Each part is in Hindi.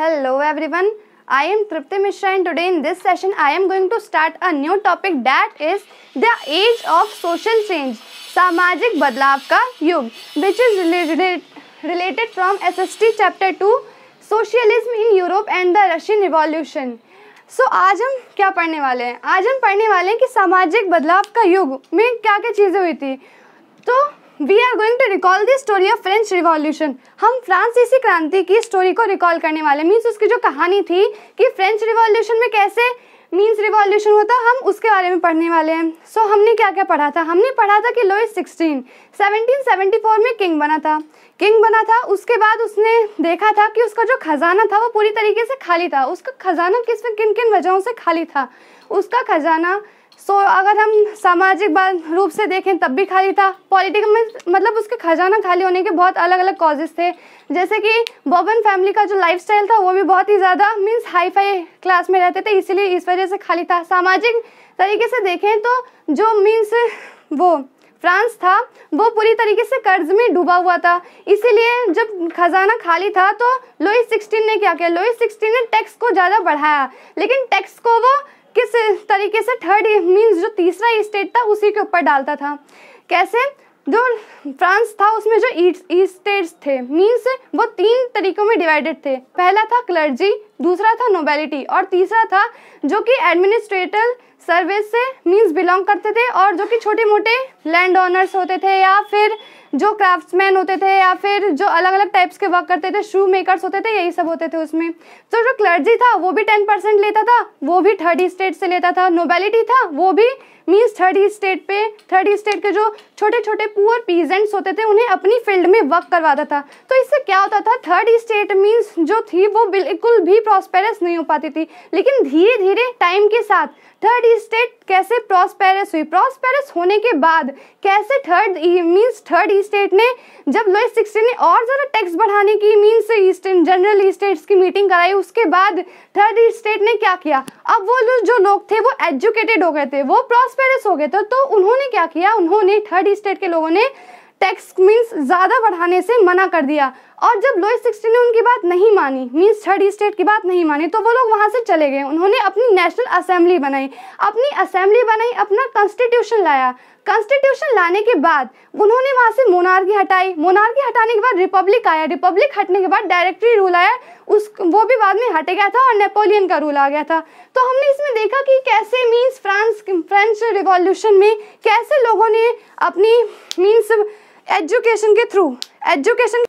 hello everyone I am Tripti Mishra and today in this session I am going to start a new topic that is the age of social change सामाजिक बदलाव का युग which is related from S S T chapter two socialism in Europe and the Russian revolution so आज हम क्या पढ़ने वाले हैं आज हम पढ़ने वाले हैं कि सामाजिक बदलाव का युग में क्या क्या चीज़ें हुई थी तो we are going to recall the story of French revolution हम फ्रांसीसी क्रांति की स्टोरी को रिकॉल करने वाले मीन्स उसकी जो कहानी थी कि फ्रेंच रिवॉल्यूशन में कैसे मीन्स रिवॉल्यूशन होता हम उसके बारे में पढ़ने वाले हैं सो so, हमने क्या क्या पढ़ा था हमने पढ़ा था कि Louis sixteen seventeen seventy four में किंग बना था किंग बना था उसके बाद उसने देखा था कि उसका जो खजाना था वो पूरी तरीके से खाली था उसका खजाना किस किन किन वजहों से खाली था उसका खजाना सो so, अगर हम सामाजिक रूप से देखें तब भी खाली था पॉलिटिकल में मतलब उसके खजाना खाली होने के बहुत अलग अलग कॉजेज़ थे जैसे कि बॉबन फैमिली का जो लाइफस्टाइल था वो भी बहुत ही ज़्यादा मीन्स हाई फाई क्लास में रहते थे इसीलिए इस वजह से खाली था सामाजिक तरीके से देखें तो जो मीन्स वो फ्रांस था वो पूरी तरीके से कर्ज में डूबा हुआ था इसीलिए जब खजाना खाली था तो लोई सिक्सटीन ने क्या किया लोई सिक्सटीन ने टैक्स को ज़्यादा बढ़ाया लेकिन टैक्स को वो किस तरीके से थर्ड मीन्स जो तीसरा स्टेट था उसी के ऊपर डालता था कैसे जो फ्रांस था उसमें जो ईस्टेट्स थे मीन्स वो तीन तरीकों में डिवाइडेड थे पहला था क्लर्जी दूसरा था नोबेलिटी और तीसरा था जो कि एडमिनिस्ट्रेटिव सर्विस से मींस बिलोंग करते थे और जो कि छोटे मोटे लैंड ऑनर्स होते थे या फिर जो क्राफ्ट्समैन होते थे या फिर जो अलग अलग टाइप्स के वर्क करते थे शू मेकर्स होते थे यही सब होते थे उसमें तो जो क्लर्जी था वो भी टेन परसेंट लेता था वो भी थर्टी स्टेट से लेता था नोबेलिटी था वो भी मीन्स थर्ड स्टेट पे थर्ड स्टेट के जो छोटे छोटे पुअर पीजेंट्स होते थे उन्हें अपनी फील्ड में वर्क करवाता था तो इससे क्या होता था थर्ड स्टेट मीन्स जो थी वो बिल्कुल भी प्रॉस्पेरस नहीं हो पाती थी लेकिन धीरे धीरे टाइम के साथ थर्ड स्टेट कैसे प्रॉस्पेरस हुई प्रॉस्पेरस होने के बाद कैसे थर्ड मीन्स थर्ड स्टेट ने जब लोइस सिक्सटीन ने और ज़्यादा टैक्स बढ़ाने की मीन्स ईस्टर्न जनरल स्टेट्स की मीटिंग कराई उसके बाद थर्ड स्टेट ने क्या किया अब वो लोग जो लोग थे वो एजुकेटेड हो गए थे वो प्रॉस्पेरस हो गए थे तो उन्होंने क्या किया उन्होंने थर्ड स्टेट के लोगों ने टैक्स मीन्स ज़्यादा बढ़ाने से मना कर दिया और जब लोई सिक्सटी ने उनकी बात नहीं मानी मीन्स थर्ड स्टेट की बात नहीं मानी तो वो लोग वहाँ से चले गए उन्होंने अपनी नेशनल असेंबली बनाई अपनी असेंबली बनाई अपना कॉन्स्टिट्यूशन लाया कॉन्स्टिट्यूशन लाने के बाद उन्होंने वहाँ से मोनार्की हटाई मोनार्की हटाने के बाद रिपब्लिक आया रिपब्लिक हटने के बाद डायरेक्टरी रूल आया उस वो भी बाद में हट गया था और नेपोलियन का रूल आ गया था तो हमने इसमें देखा कि कैसे मीन्स फ्रांस फ्रेंच रिवॉल्यूशन में कैसे लोगों ने अपनी मीन्स एजुकेशन के थ्रू एजुकेशन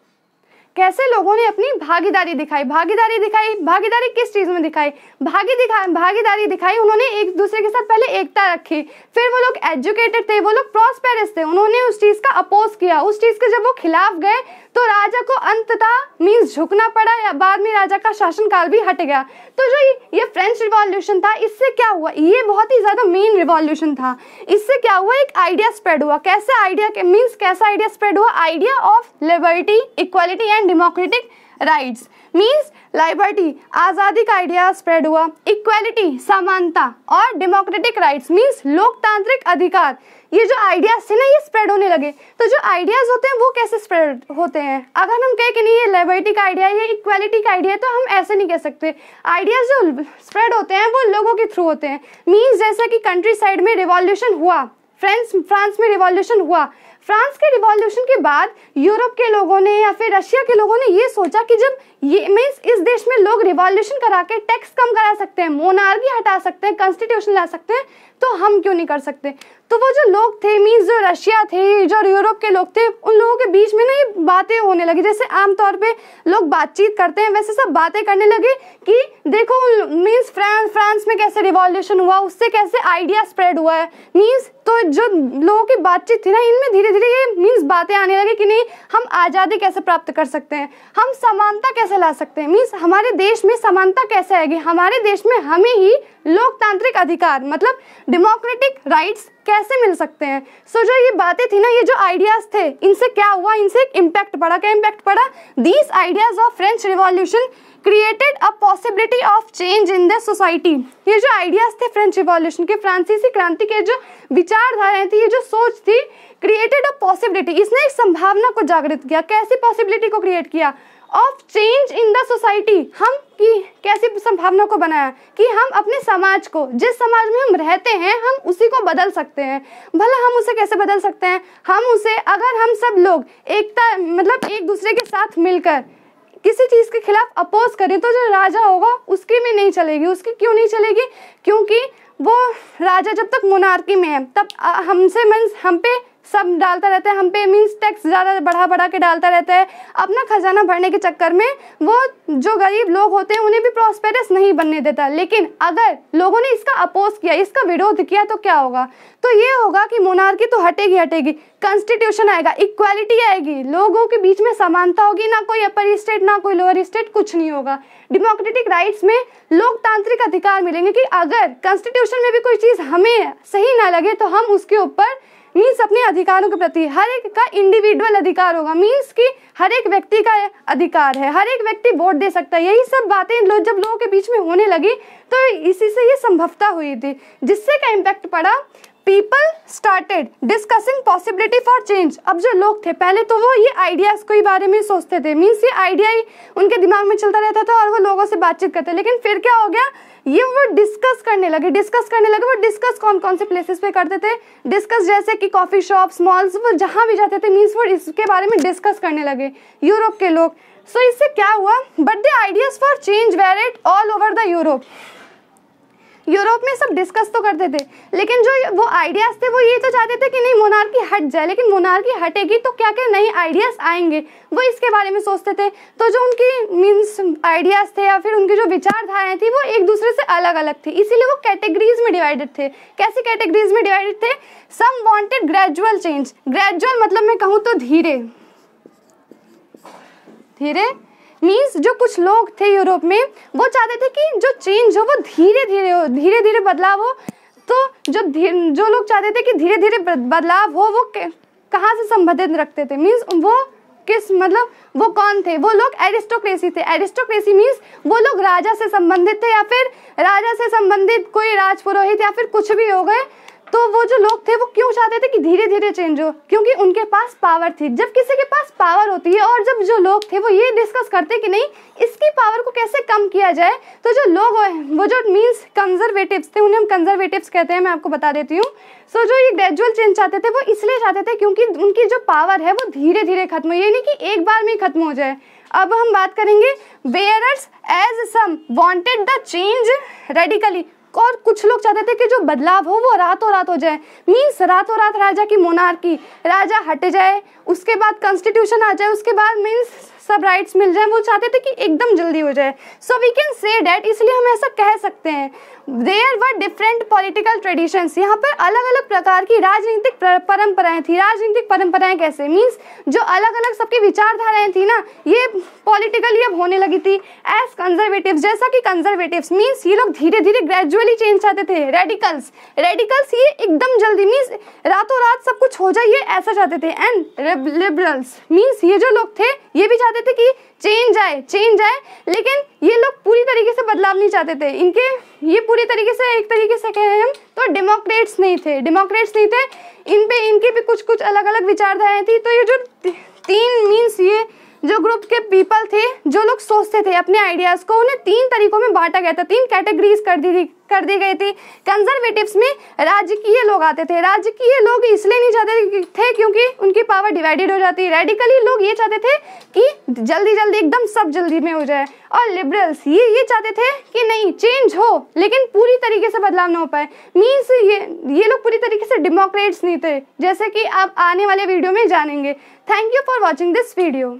कैसे लोगों ने अपनी भागीदारी दिखाई भागीदारी दिखाई भागीदारी किस चीज़ में दिखाई भागी दिखा भागीदारी दिखाई उन्होंने एक दूसरे के साथ पहले एकता रखी फिर वो लोग एजुकेटेड थे वो लोग प्रॉस्पेरस थे उन्होंने उस चीज़ का अपोज किया उस चीज़ के जब वो खिलाफ गए तो राजा को अंततः मीन्स झुकना पड़ा या बाद में राजा का शासन काल भी हट गया तो जो ये फ्रेंच रिवॉल्यूशन था इससे क्या हुआ ये बहुत ही ज़्यादा मेन रिवॉल्यूशन था इससे क्या हुआ एक आइडिया स्प्रेड हुआ कैसे आइडिया मीन्स कैसा आइडिया स्प्रेड हुआ idea of liberty equality and democratic rights means liberty आज़ादी का आइडिया स्प्रेड हुआ इक्वेलिटी समानता और डेमोक्रेटिक राइट्स मीन्स लोकतांत्रिक अधिकार ये जो आइडियाज थे ना ये स्प्रेड होने लगे तो जो आइडियाज होते हैं वो कैसे स्प्रेड होते हैं अगर हम कहें कि नहीं ये लेबर्टी का आइडिया ये इक्वेलिटी का आइडिया है तो हम ऐसे नहीं कह सकते आइडियाज जो स्प्रेड होते हैं वो लोगों के थ्रू होते हैं मीन्स जैसा कि कंट्री साइड में रिवॉल्यूशन हुआ फ्रेंस फ्रांस में रिवॉल्यूशन हुआ फ्रांस के रिवॉल्यूशन के बाद यूरोप के लोगों ने या फिर रशिया के लोगों ने ये सोचा कि जब ये मीन्स इस देश में लोग रिवॉल्यूशन करा के टैक्स कम करा सकते हैं मोनार्गी हटा सकते हैं कॉन्स्टिट्यूशन ला सकते हैं तो हम क्यों नहीं कर सकते तो वो जो लोग थे मीन्स जो रशिया थे जो यूरोप के लोग थे उन लोगों के बीच में ना ये बातें होने लगी जैसे आमतौर पे लोग बातचीत करते हैं वैसे सब बातें करने लगे कि देखो मीन्स फ्रांस फ्रांस में कैसे रिवॉल्यूशन हुआ उससे कैसे आइडिया स्प्रेड हुआ है मीन्स तो जो लोगों की बातचीत थी ना इनमें धीरे धीरे ये मीन्स बातें आने लगी कि नहीं हम आज़ादी कैसे प्राप्त कर सकते हैं हम समानता कैसे ला सकते हैं मीन्स हमारे देश में समानता कैसे आएगी हमारे देश में हमें ही लोकतांत्रिक अधिकार मतलब डेमोक्रेटिक राइट्स कैसे मिल सकते हैं सो so, जो ये बातें थी ना ये जो आइडियाज़ थे इनसे क्या हुआ इनसे एक इम्पैक्ट पड़ा क्या इम्पैक्ट पड़ा these ideas of French revolution created a possibility of change in the society ये जो आइडियाज़ थे फ्रेंच रिवॉल्यूशन के फ्रांसीसी क्रांति के जो विचारधाराएं थी ये जो सोच थी क्रिएटेड अ पॉसिबिलिटी इसने एक संभावना को जागृत किया कैसी पॉसिबिलिटी को क्रिएट किया of change in the society हम की कैसी संभावना को बनाया कि हम अपने समाज को जिस समाज में हम रहते हैं हम उसी को बदल सकते हैं भला हम उसे कैसे बदल सकते हैं हम उसे अगर हम सब लोग एकता मतलब एक दूसरे के साथ मिलकर किसी चीज़ के खिलाफ अपोज करें तो जो राजा होगा उसकी भी नहीं चलेगी उसकी क्यों नहीं चलेगी क्योंकि वो राजा जब तक मोनार्की में है तब हमसे मीन्स हम पे सब डालता रहता है हम पे मीन्स टैक्स ज़्यादा बढ़ा बढ़ा के डालता रहता है अपना खजाना भरने के चक्कर में वो जो गरीब लोग होते हैं उन्हें भी प्रॉस्पेरस नहीं बनने देता लेकिन अगर लोगों ने इसका अपोज किया इसका विरोध किया तो क्या होगा तो ये होगा कि मोनार्की तो हटेगी हटेगी कॉन्स्टिट्यूशन आएगा इक्वालिटी आएगी लोगों के बीच में समानता होगी ना कोई अपर स्टेट ना कोई लोअर स्टेट कुछ नहीं होगा डेमोक्रेटिक राइट्स में लोकतांत्रिक अधिकार मिलेंगे कि अगर कॉन्स्टिट्यूशन में भी कोई चीज़ हमें सही ना लगे तो हम उसके ऊपर मीन्स अपने अधिकारों के प्रति हर एक का इंडिविजुअल अधिकार होगा मीन्स कि हर एक व्यक्ति का अधिकार है हर एक व्यक्ति वोट दे सकता है यही सब बातें लो, जब लोगों के बीच में होने लगी तो इसी से ये संभवता हुई थी जिससे का इम्पैक्ट पड़ा people started discussing possibility for change अब जो लोग थे पहले तो वो ये आइडियाज़ के बारे में सोचते थे मीन्स ये आइडिया ही उनके दिमाग में चलता रहता था और वो लोगों से बातचीत करते लेकिन फिर क्या हो गया ये वो डिस्कस करने लगे डिस्कस करने लगे वो डिस्कस कौन कौन से प्लेसेस पे करते थे डिस्कस जैसे कि कॉफ़ी शॉप्स मॉल्स वो जहाँ भी जाते थे मीन्स वो इसके बारे में डिस्कस करने लगे यूरोप के लोग सो so, इससे क्या हुआ but the ideas for change were it all over the Europe Europe में सब डिस्कस तो करते थे लेकिन जो वो आइडियाज़ थे वो ये तो चाहते थे कि नहीं मोनार की हट जाए लेकिन मोनार की हटेगी तो क्या क्या नई आइडियाज़ आएंगे वो इसके बारे में सोचते थे तो जो उनकी मीन्स आइडियाज़ थे या फिर उनकी जो विचारधाराएं थी वो एक दूसरे से अलग अलग थी इसीलिए वो कैटेगरीज में डिवाइडेड थे कैसी कैटेगरीज में डिवाइडेड थे some wanted gradual change gradual मतलब मैं कहूँ तो धीरे धीरे मीन्स जो कुछ लोग थे यूरोप में वो चाहते थे कि जो चेंज हो वो धीरे धीरे हो धीरे धीरे बदलाव हो तो जो जो लोग चाहते थे कि धीरे धीरे बदलाव हो वो कहाँ से संबंधित रखते थे मीन्स वो किस मतलब वो कौन थे वो लोग एरिस्टोक्रेसी थे एरिस्टोक्रेसी मीन्स वो लोग राजा से संबंधित थे या फिर राजा से संबंधित कोई राजपुरोहित या फिर कुछ भी हो गए तो वो जो लोग थे वो क्यों चाहते थे कि धीरे धीरे चेंज हो क्योंकि उनके पास पावर थी जब किसी के पास पावर होती है और जब जो लोग थे वो ये डिस्कस करते कि नहीं इसकी पावर को कैसे कम किया जाए तो जो लोग वो जो मीन्स कंजर्वेटिव्स थे उन्हें हम कंजर्वेटिव्स कहते हैं मैं आपको बता देती हूँ सो so, जो ये ग्रेजुअल चेंज चाहते थे वो इसलिए चाहते थे क्योंकि उनकी जो पावर है वो धीरे धीरे खत्म हो ये नहीं कि एक बार में खत्म हो जाए अब हम बात करेंगे whereas as some wanted the change radically और कुछ लोग चाहते थे कि जो बदलाव हो वो रातों रात हो जाए मीन्स रातों रात राजा की मोनार्की राजा हट जाए उसके बाद कॉन्स्टिट्यूशन आ जाए उसके बाद मीन्स सब राइट्स मिल जाए वो चाहते थे कि एकदम जल्दी हो जाए so we can say that इसलिए हम ऐसा कह सकते हैं there were different political traditions यहाँ पर अलग अलग प्रकार की राजनीतिक परंपराएं थी राजनीतिक परंपराएं कैसे मीन्स जो अलग अलग सबकी विचारधाराएं थी ना ये पॉलिटिकली अब होने लगी थी एज कंजर्वेटिव जैसा कि कंजर्वेटिव मीन्स ये लोग धीरे धीरे ग्रेजुअली चेंज चाहते थे रेडिकल्स रेडिकल्स ये एकदम जल्दी मीन्स रातों रात सब कुछ हो जाए ये ऐसा चाहते थे एंड लिबरल्स मीन्स ये जो लोग थे ये भी चाहते चाहते थे कि चेंज आए चेंज आए लेकिन ये लोग पूरी तरीके से बदलाव नहीं चाहते थे इनके ये पूरी तरीके से एक तरीके से कहें हम तो डेमोक्रेट्स नहीं थे डेमोक्रेट्स नहीं थे इन पे इनके भी कुछ कुछ अलग अलग विचारधाराएं थी तो ये जो तीन मीन्स ये जो ग्रुप के पीपल थे जो लोग सोचते थे अपने आइडियाज़ को उन्हें तीन तरीकों में बांटा गया था तीन कैटेगरीज कर दी थी कर दी गई थी कंजर्वेटिव्स में राजकीय लोग आते थे राजकीय लोग इसलिए नहीं चाहते थे क्योंकि उनकी पावर डिवाइडेड हो जाती रेडिकली लोग ये चाहते थे कि जल्दी जल्दी एकदम सब जल्दी में हो जाए और लिबरल्स ये ये चाहते थे कि नहीं चेंज हो लेकिन पूरी तरीके से बदलाव ना हो पाए मीन्स ये ये लोग पूरी तरीके से डेमोक्रेट्स नहीं थे जैसे कि आप आने वाले वीडियो में जानेंगे thank you for watching this video